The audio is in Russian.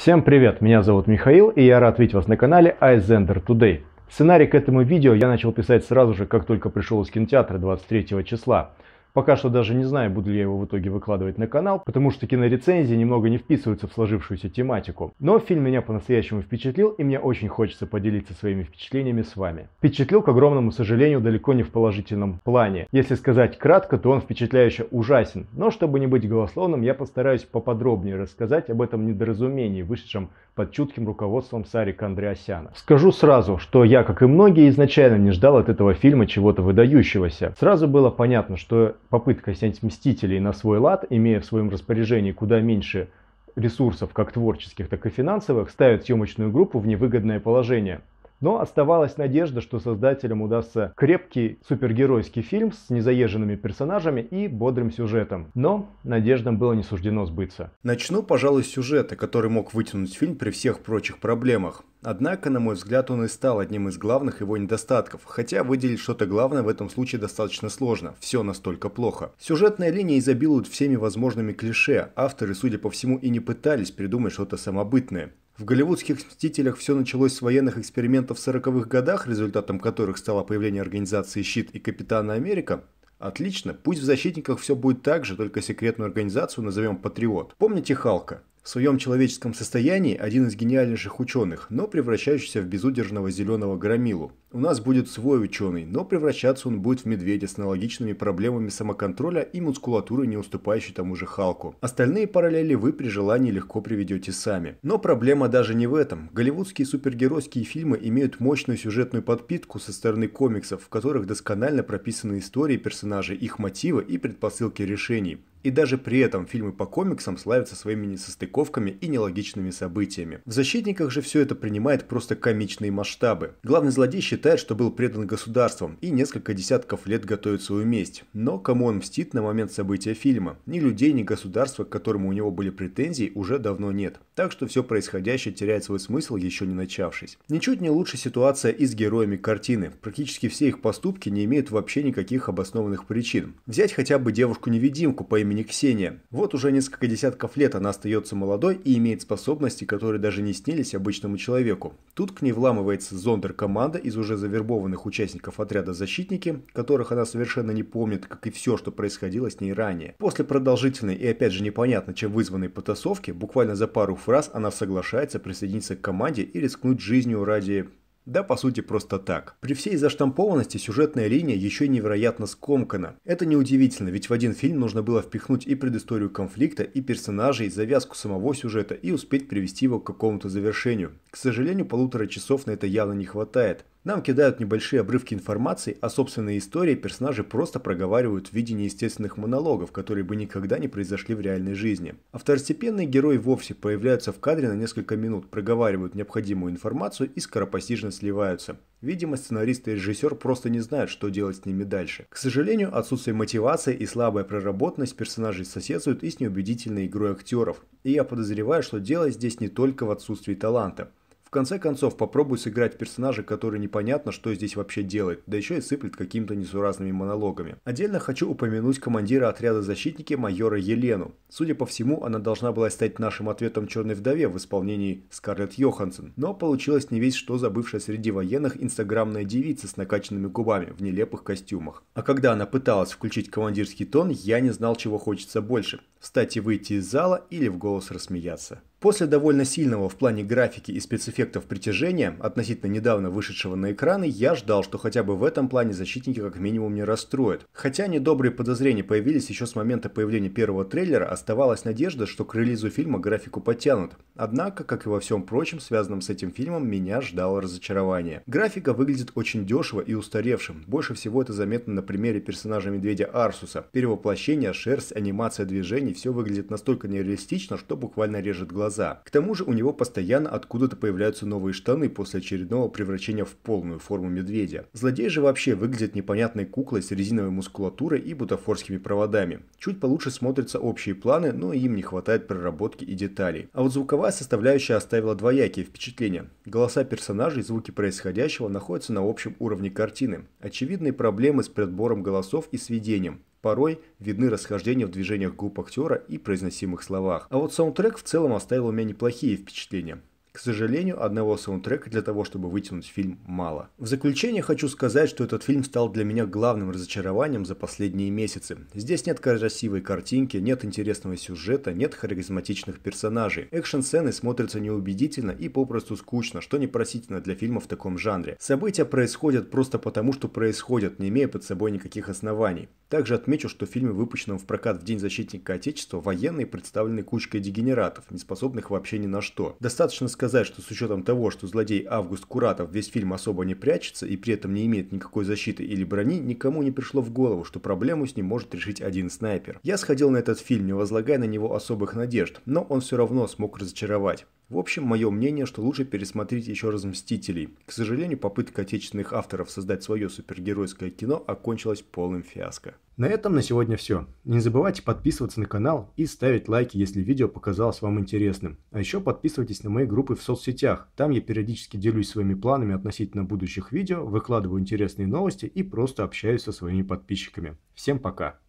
Всем привет, меня зовут Михаил и я рад видеть вас на канале iZender Today. Сценарий к этому видео я начал писать сразу же, как только пришел из кинотеатра 23 числа. Пока что даже не знаю, буду ли я его в итоге выкладывать на канал, потому что кинорецензии немного не вписываются в сложившуюся тематику. Но фильм меня по-настоящему впечатлил, и мне очень хочется поделиться своими впечатлениями с вами. Впечатлил, к огромному сожалению, далеко не в положительном плане. Если сказать кратко, то он впечатляюще ужасен. Но чтобы не быть голословным, я постараюсь поподробнее рассказать об этом недоразумении, вышедшем под чутким руководством Сарика Андреасяна. Скажу сразу, что я, как и многие, изначально не ждал от этого фильма чего-то выдающегося. Сразу было понятно, что попытка снять «Мстителей» на свой лад, имея в своем распоряжении куда меньше ресурсов, как творческих, так и финансовых, ставит съемочную группу в невыгодное положение. Но оставалась надежда, что создателям удастся крепкий супергеройский фильм с незаезженными персонажами и бодрым сюжетом. Но надеждам было не суждено сбыться. Начну, пожалуй, с сюжета, который мог вытянуть фильм при всех прочих проблемах. Однако, на мой взгляд, он и стал одним из главных его недостатков, хотя выделить что-то главное в этом случае достаточно сложно, все настолько плохо. Сюжетная линия изобилует всеми возможными клише, авторы, судя по всему, и не пытались придумать что-то самобытное. В голливудских «Мстителях» все началось с военных экспериментов в 40-х годах, результатом которых стало появление организации «Щит» и «Капитана Америка», Отлично, пусть в «Защитниках» все будет так же, только секретную организацию назовем «Патриот». Помните Халка? В своем человеческом состоянии один из гениальнейших ученых, но превращающийся в безудержного зеленого громилу. У нас будет свой ученый, но превращаться он будет в медведя с аналогичными проблемами самоконтроля и мускулатурой, не уступающей тому же Халку. Остальные параллели вы при желании легко приведете сами. Но проблема даже не в этом. Голливудские супергеройские фильмы имеют мощную сюжетную подпитку со стороны комиксов, в которых досконально прописаны истории персонажей, их мотивы и предпосылки решений. И даже при этом фильмы по комиксам славятся своими несостыковками и нелогичными событиями. В «Защитниках» же все это принимает просто комичные масштабы. Главный злодей считает, что был предан государством и несколько десятков лет готовит свою месть. Но кому он мстит на момент события фильма? Ни людей, ни государства, к которому у него были претензии, уже давно нет так что все происходящее теряет свой смысл, еще не начавшись. Ничуть не лучше ситуация и с героями картины. Практически все их поступки не имеют вообще никаких обоснованных причин. Взять хотя бы девушку-невидимку по имени Ксения. Вот уже несколько десятков лет она остается молодой и имеет способности, которые даже не снились обычному человеку. Тут к ней вламывается зондер-команда из уже завербованных участников отряда «Защитники», которых она совершенно не помнит, как и все, что происходило с ней ранее. После продолжительной и опять же непонятно чем вызванной потасовки, буквально за пару фраз фраз она соглашается присоединиться к команде и рискнуть жизнью ради... Да, по сути, просто так. При всей заштампованности сюжетная линия еще невероятно скомкана. Это неудивительно, ведь в один фильм нужно было впихнуть и предысторию конфликта, и персонажей, завязку самого сюжета и успеть привести его к какому-то завершению. К сожалению, полутора часов на это явно не хватает. Нам кидают небольшие обрывки информации, а собственные истории персонажи просто проговаривают в виде неестественных монологов, которые бы никогда не произошли в реальной жизни. А второстепенные герои вовсе появляются в кадре на несколько минут, проговаривают необходимую информацию и скоропостижно сливаются. Видимо, сценарист и режиссер просто не знают, что делать с ними дальше. К сожалению, отсутствие мотивации и слабая проработанность персонажей соседствуют и с неубедительной игрой актеров. И я подозреваю, что дело здесь не только в отсутствии таланта. В конце концов, попробуй сыграть персонажа, который непонятно, что здесь вообще делает, да еще и сыплет какими-то несуразными монологами. Отдельно хочу упомянуть командира отряда защитники майора Елену. Судя по всему, она должна была стать нашим ответом «Черной вдове» в исполнении Скарлетт Йоханссон, но получилось не весь что забывшая среди военных инстаграмная девица с накачанными губами в нелепых костюмах. А когда она пыталась включить командирский тон, я не знал, чего хочется больше встать и выйти из зала или в голос рассмеяться. После довольно сильного в плане графики и спецэффектов притяжения, относительно недавно вышедшего на экраны, я ждал, что хотя бы в этом плане защитники как минимум не расстроят. Хотя недобрые подозрения появились еще с момента появления первого трейлера, оставалась надежда, что к релизу фильма графику потянут. Однако, как и во всем прочем, связанном с этим фильмом, меня ждало разочарование. Графика выглядит очень дешево и устаревшим. Больше всего это заметно на примере персонажа медведя Арсуса. Перевоплощение, шерсть, анимация движения сцене все выглядит настолько нереалистично, что буквально режет глаза. К тому же у него постоянно откуда-то появляются новые штаны после очередного превращения в полную форму медведя. Злодей же вообще выглядит непонятной куклой с резиновой мускулатурой и бутафорскими проводами. Чуть получше смотрятся общие планы, но им не хватает проработки и деталей. А вот звуковая составляющая оставила двоякие впечатления. Голоса персонажей и звуки происходящего находятся на общем уровне картины. Очевидные проблемы с предбором голосов и сведением. Порой видны расхождения в движениях губ актера и произносимых словах. А вот саундтрек в целом оставил у меня неплохие впечатления. К сожалению, одного саундтрека для того, чтобы вытянуть фильм, мало. В заключение хочу сказать, что этот фильм стал для меня главным разочарованием за последние месяцы. Здесь нет красивой картинки, нет интересного сюжета, нет харизматичных персонажей. Экшн-сцены смотрятся неубедительно и попросту скучно, что непросительно для фильма в таком жанре. События происходят просто потому, что происходят, не имея под собой никаких оснований. Также отмечу, что в фильме, выпущенном в прокат в День защитника Отечества, военные представлены кучкой дегенератов, не способных вообще ни на что. Достаточно сказать сказать, что с учетом того, что злодей Август Куратов весь фильм особо не прячется и при этом не имеет никакой защиты или брони, никому не пришло в голову, что проблему с ним может решить один снайпер. Я сходил на этот фильм, не возлагая на него особых надежд, но он все равно смог разочаровать. В общем, мое мнение, что лучше пересмотреть еще раз «Мстителей». К сожалению, попытка отечественных авторов создать свое супергеройское кино окончилась полным фиаско. На этом на сегодня все. Не забывайте подписываться на канал и ставить лайки, если видео показалось вам интересным. А еще подписывайтесь на мои группы в соцсетях. Там я периодически делюсь своими планами относительно будущих видео, выкладываю интересные новости и просто общаюсь со своими подписчиками. Всем пока!